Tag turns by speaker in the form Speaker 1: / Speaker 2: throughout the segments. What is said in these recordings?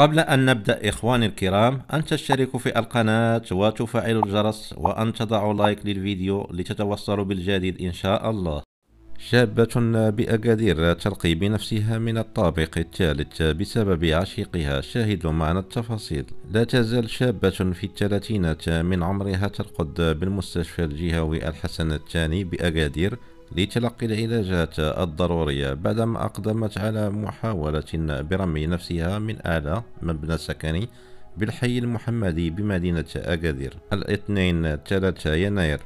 Speaker 1: قبل أن نبدأ إخواني الكرام أن تشتركوا في القناة وتفعلوا الجرس وأن تضعوا لايك للفيديو لتتوصلوا بالجديد إن شاء الله شابة بأكادير تلقي بنفسها من الطابق الثالث بسبب عشيقها شاهدوا معنا التفاصيل لا تزال شابة في الثلاثينات من عمرها ترقد بالمستشفى الجهوي الحسن الثاني بأكادير لتلقي العلاجات الضرورية بعدما أقدمت على محاولة برمي نفسها من أعلى مبنى سكني بالحي المحمدي بمدينة أكادير الاثنين 3 يناير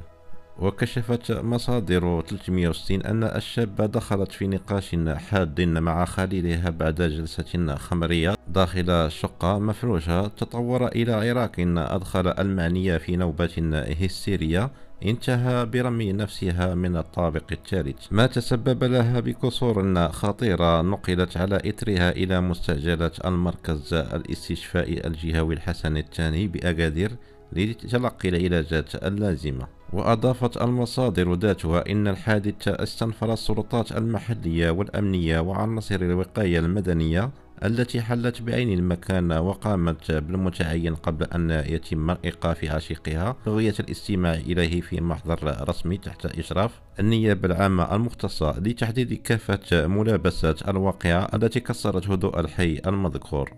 Speaker 1: وكشفت مصادر 360 أن الشابة دخلت في نقاش حاد مع خليلها بعد جلسة خمرية داخل شقة مفروشة تطور إلى عراك أدخل المعنية في نوبة هستيرية انتهى برمي نفسها من الطابق الثالث ما تسبب لها بكسور خطيرة نقلت على إثرها إلى مستعجلة المركز الاستشفائي الجهوي الحسن الثاني بأكادير لتلقي العلاجات اللازمة وأضافت المصادر ذاتها إن الحادث استنفر السلطات المحلية والأمنية وعناصر الوقاية المدنية التي حلت بعين المكان وقامت بالمتعين قبل أن يتم إيقاف عشيقها بغية الاستماع إليه في محضر رسمي تحت إشراف النيابة العامة المختصة لتحديد كافة ملابسات الواقعة التي كسرت هدوء الحي المذكور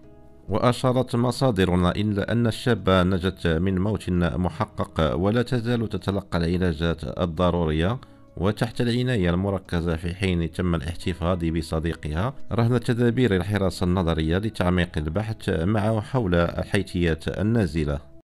Speaker 1: وأشارت مصادرنا إلى أن الشابة نجت من موت محقق ولا تزال تتلقى العلاجات الضرورية وتحت العناية المركزة في حين تم الاحتفاظ بصديقها رهن تدابير الحراسة النظرية لتعميق البحث معه حول الحيتيات النازلة